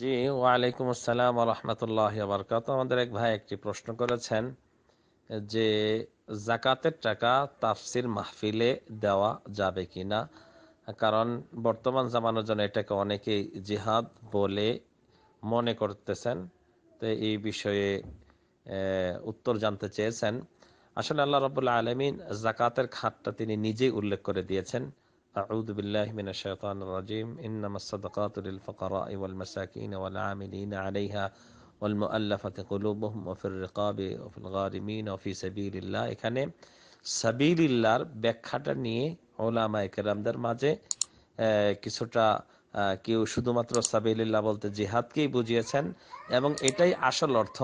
জি ওয়ালাইকুম আসসালাম রহমতুল্লাহ বরকাত আমাদের এক ভাই একটি প্রশ্ন করেছেন যে জাকাতের টাকা তাফসির মাহফিলে দেওয়া যাবে কি না কারণ বর্তমান জামানোর জন্য এটাকে অনেকেই জিহাদ বলে মনে করতেছেন তো এই বিষয়ে উত্তর জানতে চেয়েছেন আসলে আল্লাহ রবুল্লা আলমিন জাকাতের খাতটা তিনি নিজেই উল্লেখ করে দিয়েছেন أعوذ بالله من الشيطان الرجيم إنما الصدقات للفقراء والمساكين والعاملين عليها والمؤلفة قلوبهم وفي الرقاب وفي الغارمين وفي سبيل الله এখানে সাবিল ইল্লাহর ব্যাখ্যাটা নিয়ে ওলামায়ে কেরামদের মাঝে কিছুটা কেউ শুধুমাত্র সাবিলিল্লাহ বলতে জিহাদকেই বুঝিয়েছেন এবং এটাই আসল অর্থ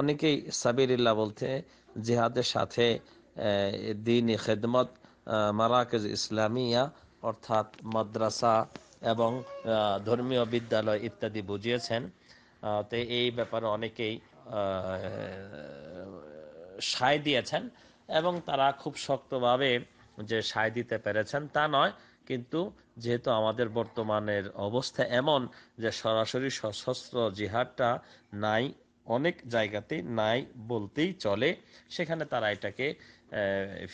অনেকেই সাবিলিল্লাহ বলতে জিহাদের সাথে দিন খেদমত মারাকেজ ইসলামিয়া অর্থাৎ মাদ্রাসা এবং ধর্মীয় বিদ্যালয় ইত্যাদি বুঝিয়েছেন তো এই ব্যাপারে অনেকেই সায় দিয়েছেন এবং তারা খুব শক্তভাবে যে সায় দিতে পেরেছেন তা নয় কিন্তু যেহেতু আমাদের বর্তমানের অবস্থা এমন যে সরাসরি সশস্ত্র জিহাদটা নাই অনেক জায়গাতে নাই বলতেই চলে সেখানে তারা এটাকে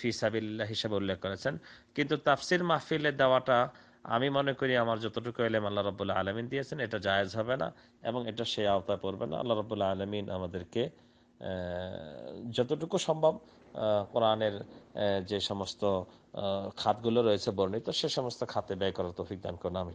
ফিসাবিল্লা হিসাবে উল্লেখ করেছেন কিন্তু তাফসির মাহফিলে দেওয়াটা আমি মনে করি আমার যতটুকু এলেম আল্লাহ রবুল্লাহ আলমিন দিয়েছেন এটা জায়েজ হবে না এবং এটা সে আওতায় পড়বে না আল্লাহ রবুল্লাহ আলমিন আমাদেরকে যতটুকু সম্ভব কোরআনের যে সমস্ত খাতগুলো রয়েছে বর্ণিত সে সমস্ত খাতে ব্যয় করার তফিক দান করুন আমি